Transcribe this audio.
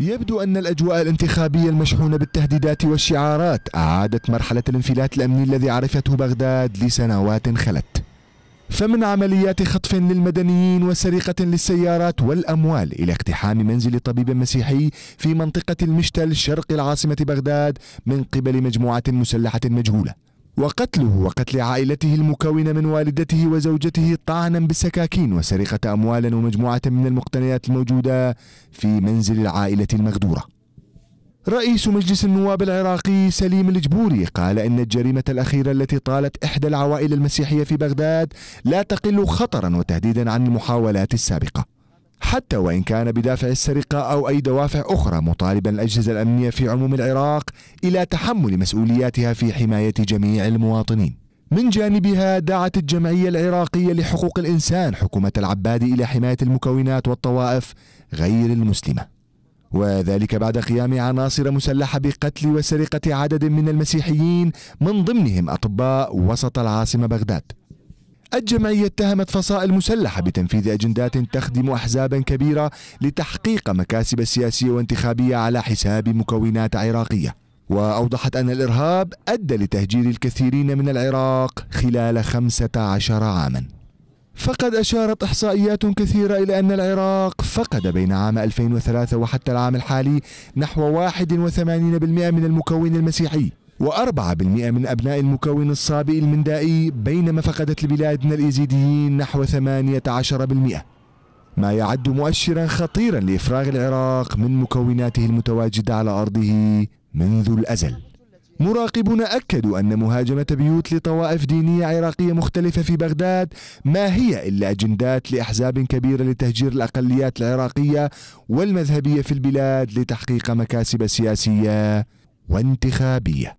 يبدو أن الأجواء الانتخابية المشحونة بالتهديدات والشعارات أعادت مرحلة الانفلات الأمني الذي عرفته بغداد لسنوات خلت فمن عمليات خطف للمدنيين وسرقة للسيارات والأموال إلى اقتحام منزل طبيب مسيحي في منطقة المشتل شرق العاصمة بغداد من قبل مجموعة مسلحة مجهولة وقتله وقتل عائلته المكونة من والدته وزوجته طعنا بسكاكين وسرقة أموال ومجموعة من المقتنيات الموجودة في منزل العائلة المغدورة رئيس مجلس النواب العراقي سليم الجبوري قال إن الجريمة الأخيرة التي طالت إحدى العوائل المسيحية في بغداد لا تقل خطرا وتهديدا عن المحاولات السابقة حتى وإن كان بدافع السرقة أو أي دوافع أخرى مطالبا الأجهزة الأمنية في عموم العراق إلى تحمل مسؤولياتها في حماية جميع المواطنين من جانبها دعت الجمعية العراقية لحقوق الإنسان حكومة العبادي إلى حماية المكونات والطوائف غير المسلمة وذلك بعد قيام عناصر مسلحة بقتل وسرقة عدد من المسيحيين من ضمنهم أطباء وسط العاصمة بغداد الجمعية اتهمت فصائل مسلحة بتنفيذ أجندات تخدم أحزابا كبيرة لتحقيق مكاسب سياسية وانتخابية على حساب مكونات عراقية وأوضحت أن الإرهاب أدى لتهجير الكثيرين من العراق خلال 15 عاماً فقد أشارت إحصائيات كثيرة إلى أن العراق فقد بين عام 2003 وحتى العام الحالي نحو 81% من المكون المسيحي و4% من أبناء المكون الصابئ المندائي بينما فقدت البلاد من الإيزيديين نحو 18% ما يعد مؤشرا خطيرا لإفراغ العراق من مكوناته المتواجدة على أرضه منذ الأزل مراقبون أكدوا أن مهاجمة بيوت لطوائف دينية عراقية مختلفة في بغداد ما هي إلا أجندات لأحزاب كبيرة لتهجير الأقليات العراقية والمذهبية في البلاد لتحقيق مكاسب سياسية وانتخابية